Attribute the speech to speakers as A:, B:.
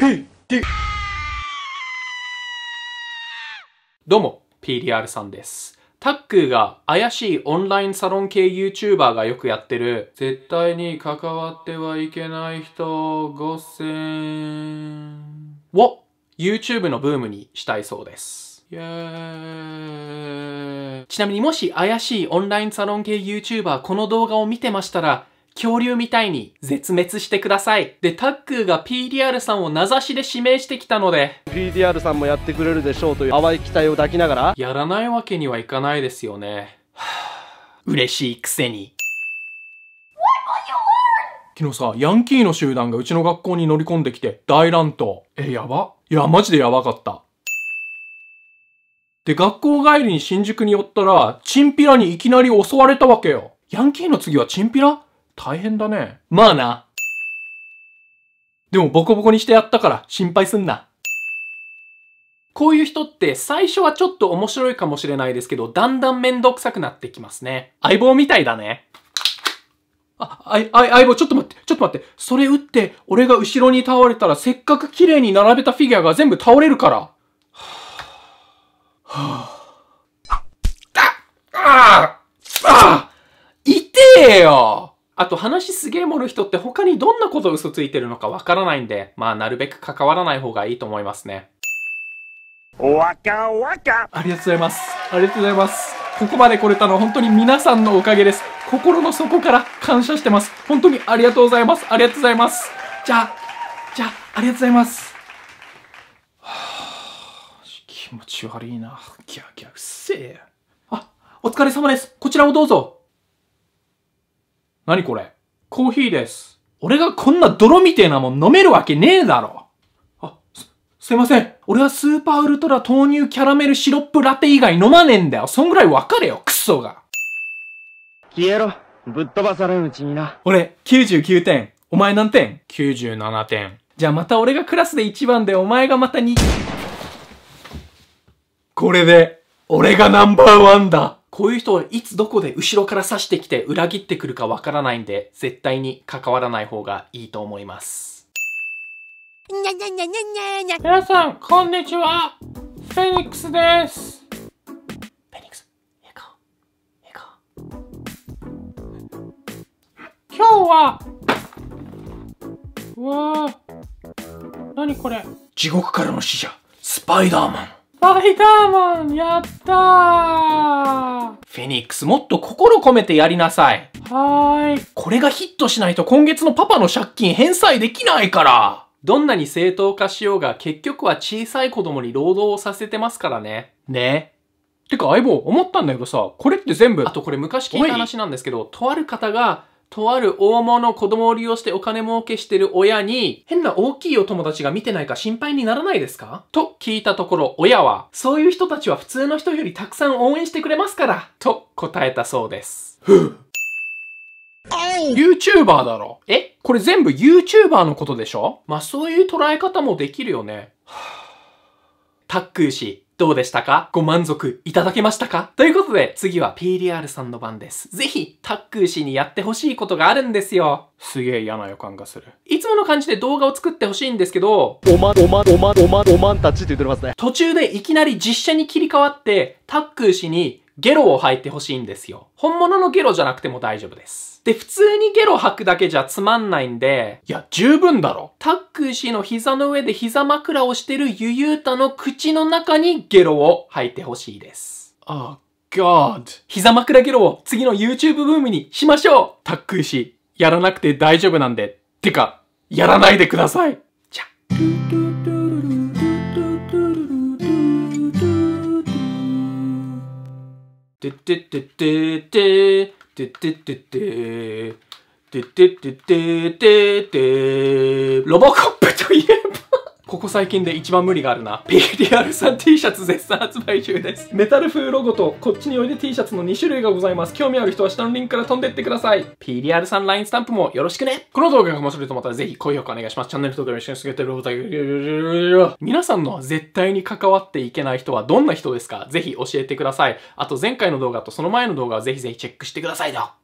A: p どうも、PDR さんです。タックーが怪しいオンラインサロン系 YouTuber がよくやってる絶対に関わってはいけない人5000を YouTube のブームにしたいそうです。イエーちなみにもし怪しいオンラインサロン系 YouTuber この動画を見てましたら恐竜みたいに絶滅してください。で、タックが PDR さんを名指しで指名してきたので、PDR さんもやってくれるでしょうという淡い期待を抱きながら、やらないわけにはいかないですよね。嬉しいくせに。昨日さ、ヤンキーの集団がうちの学校に乗り込んできて大乱闘。え、やばいや、マジでやばかった。で、学校帰りに新宿に寄ったら、チンピラにいきなり襲われたわけよ。ヤンキーの次はチンピラ大変だね。まあな。でもボコボコにしてやったから心配すんな。こういう人って最初はちょっと面白いかもしれないですけど、だんだんめんどくさくなってきますね。相棒みたいだね。あ、あ、あ、相棒、ちょっと待って、ちょっと待って。それ撃って、俺が後ろに倒れたら、せっかく綺麗に並べたフィギュアが全部倒れるから。はぁ、あ。はぁ、あ。あ、あ、あ、痛えよあと話すげえ盛る人って他にどんなこと嘘ついてるのかわからないんで、まあなるべく関わらない方がいいと思いますね。わかわかありがとうございます。ありがとうございます。ここまで来れたのは本当に皆さんのおかげです。心の底から感謝してます。本当にありがとうございます。ありがとうございます。じゃあ、じゃあ、ありがとうございます。はぁ、気持ち悪いな。ギャギャ、うっせえ。あ、お疲れ様です。こちらをどうぞ。何これコーヒーです。俺がこんな泥みてえなもん飲めるわけねえだろ。あ、す、すいません。俺はスーパーウルトラ豆乳キャラメルシロップラテ以外飲まねえんだよ。そんぐらいわかれよ、クソが。消えろ。ぶっ飛ばされるうちにな。俺、99点。お前何点 ?97 点。じゃあまた俺がクラスで1番でお前がまた2。これで、俺がナンバーワンだ。こういう人はいつどこで後ろから刺してきて裏切ってくるかわからないんで、絶対に関わらない方がいいと思います。にゃ皆さん、こんにちは。フェニックスです。フェニックス、今日は、うわぁ、なにこれ。地獄からの使者、スパイダーマン。パイターマンやったーフェニックスもっと心込めてやりなさい。はーい。これがヒットしないと今月のパパの借金返済できないからどんなに正当化しようが結局は小さい子供に労働をさせてますからね。ね。てか相棒、思ったんだけどさ、これって全部、あとこれ昔聞いた話なんですけど、とある方がとある大物子供を利用してお金儲けしてる親に、変な大きいお友達が見てないか心配にならないですかと聞いたところ、親は、そういう人たちは普通の人よりたくさん応援してくれますから、と答えたそうです。ふぅ。YouTuber だろえこれ全部 YouTuber のことでしょまあ、そういう捉え方もできるよね。はぁ。タックー氏、どうでしたかご満足いただけましたかということで、次は PDR さんの番です。ぜひ、タックー氏にやってほしいことがあるんですよ。すげえ嫌な予感がする。いつもの感じで動画を作ってほしいんですけど、おま、ん、おま、ん、おま、ん、おま、ん、おまんたちって言ってますね。途中でいきなり実写に切り替わって、タックー氏にゲロを吐いてほしいんですよ。本物のゲロじゃなくても大丈夫です。で、普通にゲロ吐くだけじゃつまんないんで、いや、十分だろ。タックー氏の膝の上で膝枕をしてるゆゆうたの口の中にゲロを吐いてほしいです。あ、oh, God。膝枕ゲロを次の YouTube ブームにしましょうタックー氏、やらなくて大丈夫なんで。てか、やらないでください。じゃ。てててててててててててててててロボコンここ最近で一番無理があるな PDR さん T シャツ絶賛発売中ですメタル風ロゴとこっちにおいで T シャツの2種類がございます興味ある人は下のリンクから飛んでってください PDR さん LINE スタンプもよろしくねこの動画が面白いと思ったらぜひ高評価お願いしますチャンネル登録よろしくお願いします皆さんの絶対に関わっていけない人はどんな人ですかぜひ教えてくださいあと前回の動画とその前の動画はぜひぜひチェックしてくださいよ